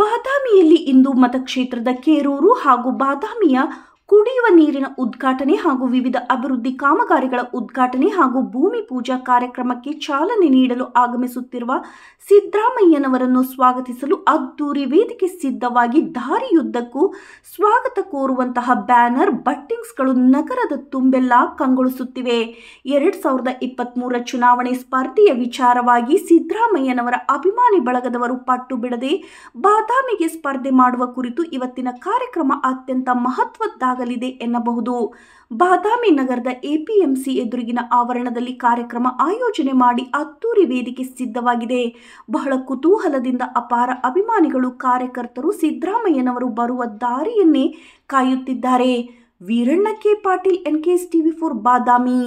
ಬಾದಾಮಿಯಲ್ಲಿ ಇಂದು ಮತಕ್ಷೇತ್ರದ ಕೇರೂರು ಹಾಗೂ ಬಾದಾಮಿಯ ಕುಡಿಯುವ ನೀರಿನ ಉದ್ಘಾಟನೆ ಹಾಗೂ ವಿವಿಧ ಅಭಿವೃದ್ಧಿ ಕಾಮಗಾರಿಗಳ ಉದ್ಘಾಟನೆ ಹಾಗೂ ಭೂಮಿ ಪೂಜಾ ಕಾರ್ಯಕ್ರಮಕ್ಕೆ ಚಾಲನೆ ನೀಡಲು ಆಗಮಿಸುತ್ತಿರುವ ಸಿದ್ದರಾಮಯ್ಯನವರನ್ನು ಸ್ವಾಗತಿಸಲು ಅದ್ದೂರಿ ವೇದಿಕೆ ಸಿದ್ಧವಾಗಿ ದಾರಿಯುದ್ದಕ್ಕೂ ಸ್ವಾಗತ ಕೋರುವಂತಹ ಬ್ಯಾನರ್ ಬಟ್ಟಿಂಗ್ಸ್ಗಳು ನಗರದ ತುಂಬೆಲ್ಲ ಕಂಗೊಳಿಸುತ್ತಿವೆ ಎರಡ್ ಸಾವಿರದ ಇಪ್ಪತ್ತ್ಮೂರ ಚುನಾವಣೆ ಸ್ಪರ್ಧೆಯ ವಿಚಾರವಾಗಿ ಸಿದ್ದರಾಮಯ್ಯನವರ ಅಭಿಮಾನಿ ಬಳಗದವರು ಪಟ್ಟು ಬಿಡದೆ ಬಾದಾಮಿಗೆ ಸ್ಪರ್ಧೆ ಮಾಡುವ ಕುರಿತು ಇವತ್ತಿನ ಕಾರ್ಯಕ್ರಮ ಅತ್ಯಂತ ಮಹತ್ವದ ಆಗಲಿದೆ ಎನ್ನಬಹುದು ಬಾದಾಮಿ ನಗರದ ಎಪಿಎಂಸಿ ಎದುರಿಗಿನ ಆವರಣದಲ್ಲಿ ಕಾರ್ಯಕ್ರಮ ಆಯೋಜನೆ ಮಾಡಿ ಅದ್ದೂರಿ ವೇದಿಕೆ ಸಿದ್ಧವಾಗಿದೆ ಬಹಳ ಕುತೂಹಲದಿಂದ ಅಪಾರ ಅಭಿಮಾನಿಗಳು ಕಾರ್ಯಕರ್ತರು ಸಿದ್ದರಾಮಯ್ಯನವರು ಬರುವ ದಾರಿಯನ್ನೇ ಕಾಯುತ್ತಿದ್ದಾರೆ Veeranna K Patil N TV for Badami